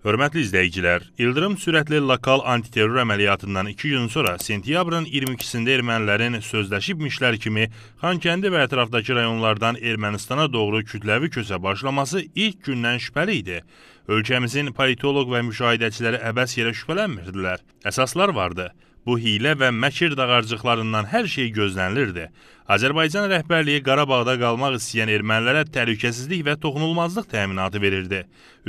Hörmətli izləyicilər, İldırım sürətli lokal antiterror əməliyyatından 2 gün sonra sentyabrın 22-sində ermənilərin sözləşibmişlər kimi Xankəndi və ətrafdakı rayonlardan Ermənistana doğru kütləvi köçə başlaması ilk gündən şübhəli idi. Ölkəmizin politoloq və müşahidəçiləri əbəs yerə şübhələnmirdilər. Əsaslar vardı bu hilə və məkir dağarcıqlarından hər şey gözlənilirdi. Azərbaycan rəhbərliyi Qarabağda qalmaq istəyən ermənilərə təhlükəsizlik və toxunulmazlıq təminatı verirdi.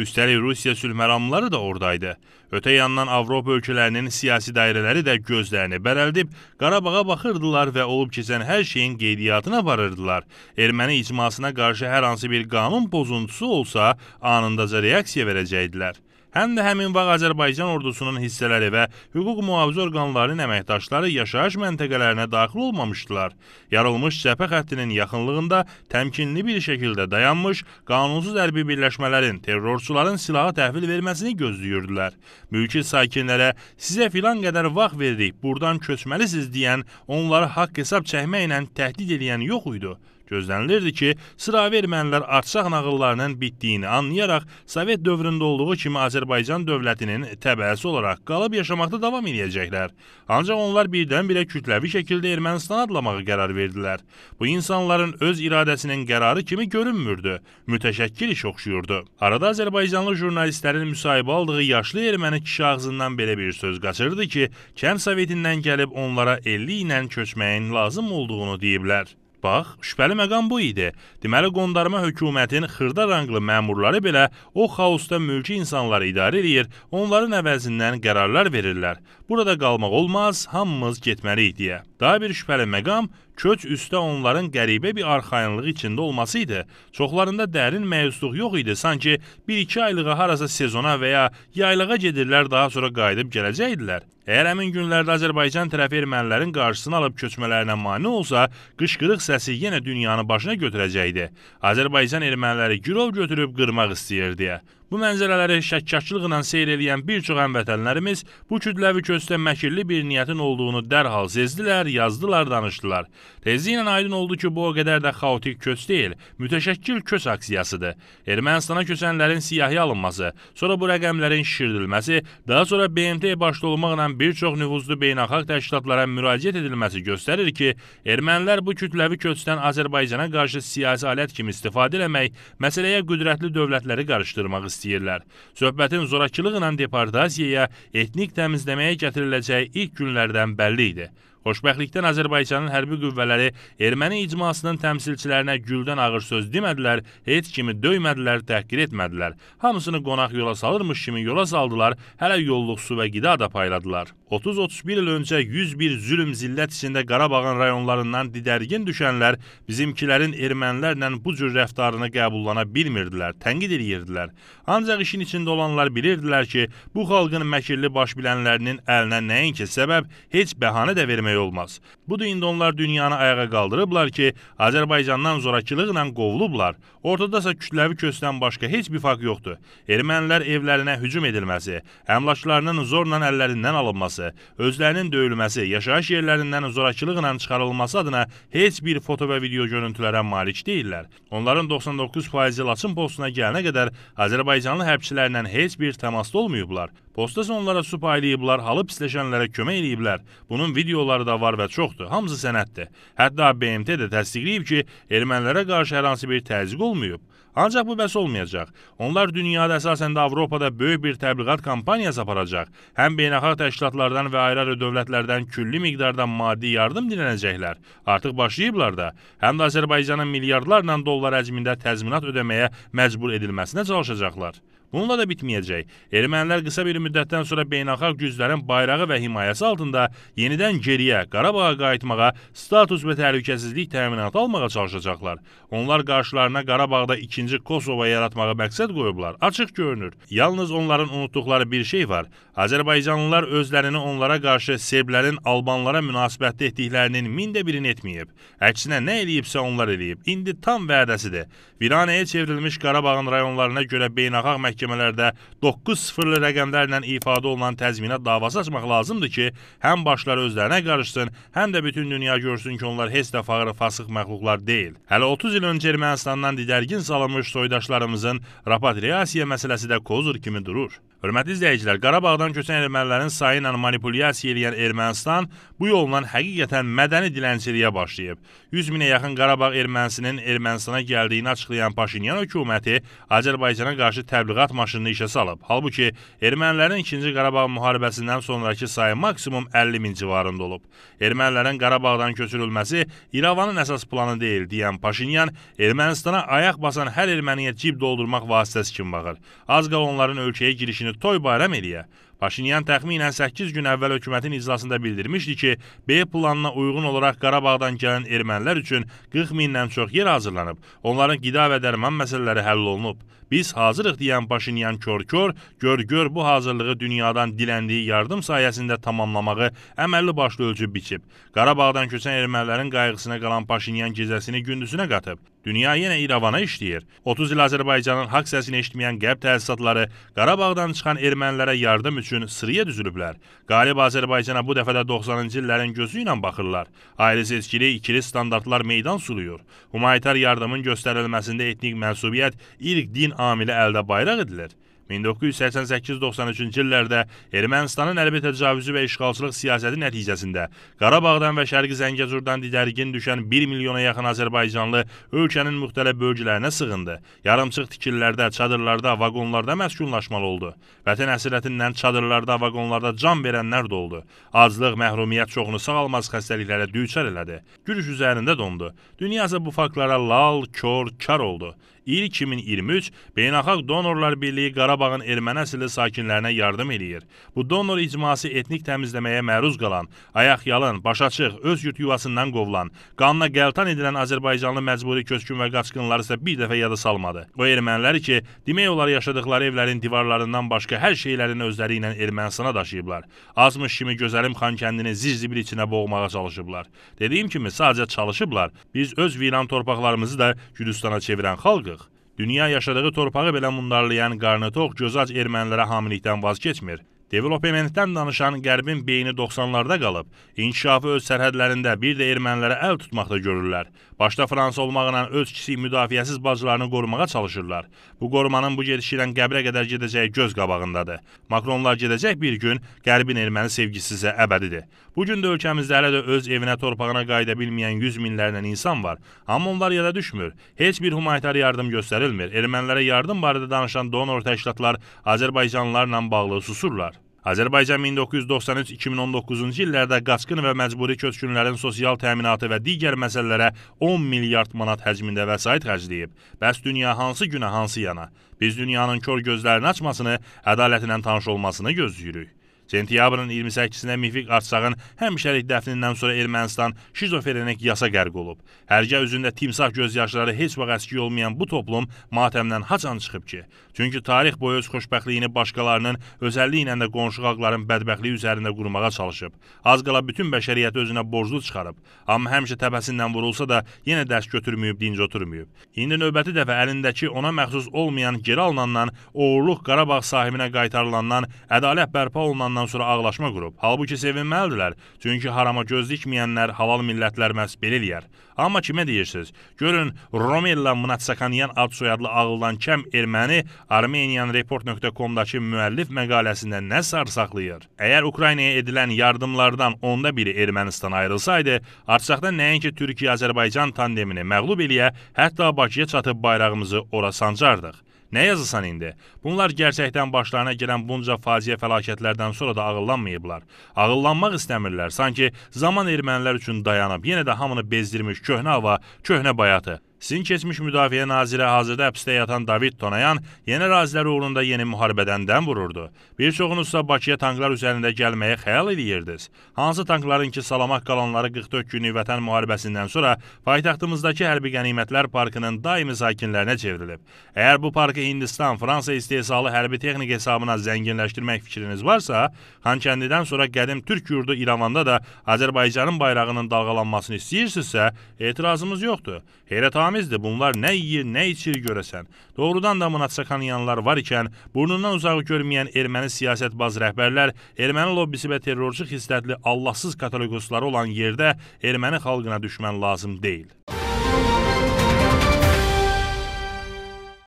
Üstəlik Rusiya sülhməramları da ordaydı. Ötə yandan Avropa ölkələrinin siyasi dairələri də gözlərini bərəldib Qarabağa baxırdılar və olub keçən hər şeyin qeydiyyatına varırdılar. Erməni icmasına qarşı hər hansı bir qanun pozuntusu olsa, anındaca reaksiya verəcəkdilər həm də həmin vaxt Azərbaycan ordusunun hissələri və hüquq mühafizə orqanlarının əməkdaşları yaşayış məntəqələrinə daxil olmamışdılar. Yarılmış cəbhə xəttinin yaxınlığında təmkinli bir şəkildə dayanmış qanunsuz hərbi birləşmələrin terrorçuların silahı təhvil verməsini gözləyirdilər. Mülki sakinlərə sizə filan qədər vaxt veririk, burdan köçməlisiniz deyən, onları haqq hesab çəkməklə təhdid edən yox idi. Gözlənilirdi ki, sıravi ermənilər Arçax nağıllarının bitdiyini anlayaraq Sovet dövründə olduğu kimi Azərbaycan dövlətinin təbəəsi olaraq qalıb yaşamaqda davam edəcəklər. Ancaq onlar birdən-birə kütləvi şəkildə Ermənistan adlamağı qərar verdilər. Bu insanların öz iradəsinin qərarı kimi görünmürdü, mütəşəkkil iş oxşuyurdu. Arada Azərbaycanlı jurnalistlərin müsahibə aldığı yaşlı erməni kişi ağzından belə bir söz qaçırdı ki, kənd sovetindən gəlib onlara 50 ilə köçməyin lazım olduğunu deyiblər. Bax, şübhəli məqam bu idi. Deməli qondarma hökumətin xırda ranglı məmurları belə o xaosda mülki insanları idarə edir, onların əvəzindən qərarlar verirlər. Burada qalmaq olmaz, hamımız getməliyik deyə. Daha bir şübhəli məqam kök üstə onların qəribə bir arxayınlığı içində olması idi. Çoxlarında dərin məyusluq yox idi. Sanki 1-2 aylığa harasa sezona və ya yaylığa gedirlər, daha sonra qayıdıb gələcəkdilər. Əgər həmin günlərdə Azərbaycan tərəfi ermənilərin qarşısını alıb köçmələrinə mane olsa, qışqırıq səsi yenə dünyanı başına götürəcəkdi. Azərbaycan erməniləri girov götürüb qırmaq istəyir deyə. Bu mənzərələri şəkkaklıqla seyr edən bir çox həmvətənlərimiz bu kütləvi köstə məkirli bir niyyətin olduğunu dərhal sezdilər, yazdılar, danışdılar. Tezliklə aydın oldu ki, bu o qədər də xaotik köç deyil, mütəşəkkil köç aksiyasıdır. Ermənistana köçənlərin siyahıya alınması, sonra bu rəqəmlərin şişirdilməsi, daha sonra BMT başda olmaqla bir çox nüfuzlu beynəlxalq təşkilatlara müraciət edilməsi göstərir ki, ermənilər bu kütləvi köçdən Azərbaycana qarşı siyasi alət kimi istifadə etmək, məsələyə qüdrətli dövlətləri qarışdırmaq istəyir istəyirlər. Söhbətin zorakılıqla deportasiyaya, etnik təmizləməyə gətiriləcəyi ilk günlərdən bəlli idi. Xoşbəxtlikdən Azərbaycanın hərbi qüvvələri erməni icmasının təmsilçilərinə güldən ağır söz demədilər, heç kimi döymədilər, təhqir etmədilər. Hamısını qonaq yola salırmış kimi yola saldılar, hələ yolluq su və qida da payladılar. 30-31 il öncə 101 zülm zillət içində Qarabağın rayonlarından didərgin düşənlər bizimkilərin ermənilərlə bu cür rəftarını qəbullana bilmirdilər, tənqid edirdilər. Ancaq işin içində olanlar bilirdilər ki, bu xalqın məkirli baş bilənlərinin əlinə nəinki səbəb, heç bəhanə də vermək olmaz. Budur indi onlar dünyanı ayağa qaldırıblar ki, Azərbaycandan zorakılıqla qovulublar. Ortadasa kütləvi köstdən başqa heç bir fərq yoxdur. Ermənilər evlərinə hücum edilməsi, əmlaklarının zorla əllərindən alınması, edilməsə, özlərinin döyülməsi, yaşayış yerlərindən zorakılıqla çıxarılması adına heç bir foto və video görüntülərə malik deyillər. Onların 99%-i Laçın postuna gələnə qədər Azərbaycanlı həbçilərlə heç bir təmasda olmayıblar. Postda onlara su paylayıblar, halı pisləşənlərə kömək eləyiblər. Bunun videoları da var və çoxdur, hamısı sənəddir. Hətta BMT də təsdiqləyib ki, ermənilərə qarşı hər hansı bir təzyiq olmayıb. Ancaq bu bəs olmayacaq. Onlar dünyada əsasən də Avropada böyük bir təbliğat kampaniyası aparacaq. Həm beynəlxalq təşkilatlardan və ayrı-ayrı dövlətlərdən külli miqdarda maddi yardım dilənəcəklər. Artıq başlayıblar da. Həm də Azərbaycanın milyardlarla dollar həcmində təzminat ödəməyə məcbur edilməsinə çalışacaqlar. Bununla da bitməyəcək. Ermənilər qısa bir müddətdən sonra beynəlxalq güclərin bayrağı və himayəsi altında yenidən geriyə, Qarabağa qayıtmağa, status və təhlükəsizlik təminatı almağa çalışacaqlar. Onlar qarşılarına Qarabağda ikinci Kosova yaratmağı məqsəd qoyublar. Açıq görünür. Yalnız onların unutduqları bir şey var. Azərbaycanlılar özlərini onlara qarşı serblərin Albanlara münasibətdə etdiklərinin mində birini etməyib. Əksinə nə eləyibsə onlar eləyib. İndi tam vədəsidir. Viranəyə çevrilmiş Qarabağın rayonlarına görə beynəlxalq məhkəmə məhkəmələrdə 9 sıfırlı rəqəmlərlə ifadə olunan təzminat davası açmaq lazımdır ki, həm başları özlərinə qarışsın, həm də bütün dünya görsün ki, onlar heç də fağır fasıq məxluqlar deyil. Hələ 30 il öncə Ermənistandan didərgin salınmış soydaşlarımızın repatriasiya məsələsi də kozur kimi durur. Hörmətli izləyicilər, Qarabağdan köçən ermənilərin sayı ilə manipulyasiya edən Ermənistan bu yolla həqiqətən mədəni dilənçiliyə başlayıb. 100 minə yaxın Qarabağ ermənisinin Ermənistana gəldiyini açıqlayan Paşinyan hökuməti Azərbaycana qarşı təbliğat maşınını işə salıb. Halbuki ermənilərin 2-ci Qarabağ müharibəsindən sonrakı sayı maksimum 50 min civarında olub. Ermənilərin Qarabağdan köçürülməsi İrəvanın əsas planı deyil deyən Paşinyan Ermənistana ayaq basan hər erməniyə cib doldurmaq vasitəsi kimi baxır. Az qala onların ölkəyə girişini Konyuktor Bayraməliyə Paşinyan təxminən 8 gün əvvəl hökumətin iclasında bildirmişdi ki, B planına uyğun olaraq Qarabağdan gələn ermənilər üçün 40 mindən çox yer hazırlanıb, onların qida və dərman məsələləri həll olunub. Biz hazırıq deyən Paşinyan körkör, gör-gör bu hazırlığı dünyadan diləndiyi yardım sayəsində tamamlamağı əməlli başlı ölçüb biçib. Qarabağdan köçən ermənilərin qayğısına qalan Paşinyan gecəsini gündüzünə qatıb. Dünya yenə İrəvana işləyir. 30 il Azərbaycanın haqq səsini eşitməyən qərb təsisatları Qarabağdan çıxan ermənilərə yardım üçün sıraya düzülüblər. Qalib Azərbaycana bu dəfə də 90-cı illərin gözü ilə baxırlar. Ayrı seçkili ikili standartlar meydan suluyur. Humanitar yardımın göstərilməsində etnik mənsubiyyət, irq, din, hamilə əldə bayraq edilir. 1988-93-cü illərdə Ermənistanın əlbə təcavüzü və işğalçılıq siyasəti nəticəsində Qarabağdan və Şərqi Zəngəzurdan didərgin düşən 1 milyona yaxın azərbaycanlı ölkənin müxtəlif bölgələrinə sığındı. Yarımçıq tikillərdə, çadırlarda, vaqonlarda məskunlaşmalı oldu. Vətən əsirətindən çadırlarda, vaqonlarda can verənlər də oldu. Aclıq, məhrumiyyət çoxunu sağalmaz xəstəliklərə düçar elədi. Gülüş üzərində dondu. Dünya isə bu faktlara lal, kör, kar oldu. İl 2023 Beynəlxalq Donorlar Birliyi Qarabağın erməni əsilli sakinlərinə yardım eləyir. Bu donor icması etnik təmizləməyə məruz qalan, ayaq yalın, başaçıq, öz yurt yuvasından qovulan, qanına qəltan edilən Azərbaycanlı məcburi köçkün və qaçqınları isə bir dəfə yada salmadı. O erməniləri ki, demək olar yaşadıkları evlərin divarlarından başqa hər şeylərini özləri ilə Ermənistana daşıyıblar. Azmış kimi gözəlim xan kəndini zizli bir içinə boğmağa çalışıblar. Dediyim kimi sadəcə çalışıblar. Biz öz viran torpaqlarımızı da Gürcüstana çevirən xalqıq. Dünya yaşadığı torpağı belə mundarlayan qarnıtox, gözac ermənilərə hamilikdən vaz keçmir. Developmentdən danışan Qərbin beyni 90-larda qalıb, inkişafı öz sərhədlərində bir də ermənilərə əl tutmaqda görürlər. Başda Fransa olmaqla öz kiçik müdafiəsiz bacılarını qorumağa çalışırlar. Bu qorumanın bu gedişi ilə qəbrə qədər gedəcəyi göz qabağındadır. Makronlar gedəcək bir gün, Qərbin erməni sevgisi sizə əbədidir. Bu gün də ölkəmizdə hələ də öz evinə, torpağına qayıda bilməyən 100 minlərlə insan var, amma onlar yada düşmür. Heç bir humanitar yardım göstərilmir. Ermənilərə yardım barədə danışan donor təşkilatlar Azərbaycanlılarla bağlı susurlar. Azərbaycan 1993-2019-cu illərdə qaçqın və məcburi köçkünlərin sosial təminatı və digər məsələlərə 10 milyard manat həcmində vəsait xərcləyib. Bəs dünya hansı günə, hansı yana? Biz dünyanın kör gözlərini açmasını, ədalətlə tanış olmasını gözləyirik. Sentyabrın 28-də Mifik Artsağın həmişəlik dəfnindən sonra Ermənistan şizofrenik yasa qərq olub. Hərgə üzündə timsah göz yaşları heç vaxt əski olmayan bu toplum matəmdən haçan çıxıb ki? Çünki tarix boyu öz xoşbəxtliyini başqalarının, özəlliklə də qonşu xalqların bədbəxtliyi üzərində qurmağa çalışıb. Az qala bütün bəşəriyyəti özünə borclu çıxarıb. Amma həmişə təpəsindən vurulsa da yenə dərs götürməyib, dinc oturmayıb. İndi növbəti dəfə əlindəki ona məxsus olmayan geri alınandan, oğurluq Qarabağ sahibinə qaytarılandan, ədalət bərpa olunandan çıxandan sonra ağlaşma qurub. Halbuki sevinməlidirlər, çünki harama göz dikməyənlər halal millətlər məhz belə eləyər. Amma kimə deyirsiniz? Görün, Romella Mnatsakanyan ad soyadlı ağıldan kəm erməni Armenian Report.com-dakı müəllif məqaləsində nə sarsaqlayır? Əgər Ukraynaya edilən yardımlardan onda biri Ermənistan ayrılsaydı, Artsaqda nəinki Türkiyə-Azərbaycan tandemini məğlub eləyə, hətta Bakıya çatıb bayrağımızı ora sancardıq. Nə yazısan indi? Bunlar gerçəkdən başlarına gələn bunca faciə fəlakətlərdən sonra da ağıllanmayıblar. Ağıllanmaq istəmirlər. Sanki zaman ermənilər üçün dayanıb, yenə də hamını bezdirmiş köhnə hava, köhnə bayatı. Sizin keçmiş müdafiə naziri hazırda həbsdə yatan David Tonayan yeni ərazilər uğrunda yeni müharibədən dəm vururdu. Bir çoxunuzsa Bakıya tanklar üzərində gəlməyə xəyal edirdiniz. Hansı tankların ki, salamat qalanları 44 günlük vətən müharibəsindən sonra paytaxtımızdakı hərbi qənimətlər parkının daimi sakinlərinə çevrilib. Əgər bu parkı Hindistan, Fransa istehsalı hərbi texnika hesabına zənginləşdirmək fikriniz varsa, Xankəndidən sonra qədim Türk yurdu İrəvanda da Azərbaycanın bayrağının dalğalanmasını istəyirsinizsə, etirazımız yoxdur. Heyrətamiz təmizdir. Bunlar nə yeyir, nə içir görəsən. Doğrudan da mınatsakan yanlar var ikən, burnundan uzağı görməyən erməni siyasət baz rəhbərlər, erməni lobbisi və terrorçu xislətli Allahsız katoliqosları olan yerdə erməni xalqına düşmən lazım deyil.